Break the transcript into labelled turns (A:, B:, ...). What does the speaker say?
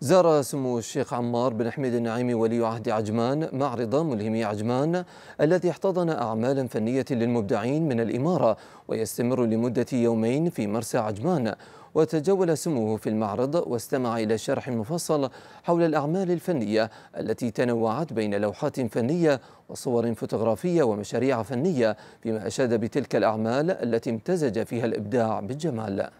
A: زار سمو الشيخ عمار بن حميد النعيمي ولي عهد عجمان معرض ملهمي عجمان الذي احتضن أعمالا فنية للمبدعين من الإمارة ويستمر لمدة يومين في مرسى عجمان وتجول سموه في المعرض واستمع إلى شرح مفصل حول الأعمال الفنية التي تنوعت بين لوحات فنية وصور فوتوغرافية ومشاريع فنية فيما أشاد بتلك الأعمال التي امتزج فيها الإبداع بالجمال